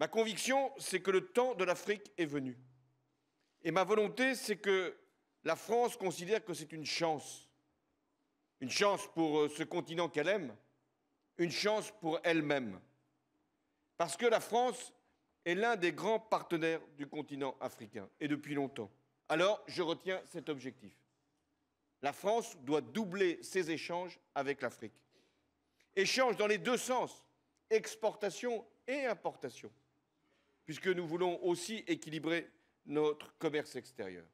Ma conviction, c'est que le temps de l'Afrique est venu. Et ma volonté, c'est que la France considère que c'est une chance. Une chance pour euh, ce continent qu'elle aime, une chance pour elle-même. Parce que la France est l'un des grands partenaires du continent africain, et depuis longtemps. Alors, je retiens cet objectif. La France doit doubler ses échanges avec l'Afrique. Échanges dans les deux sens, exportation et importation puisque nous voulons aussi équilibrer notre commerce extérieur.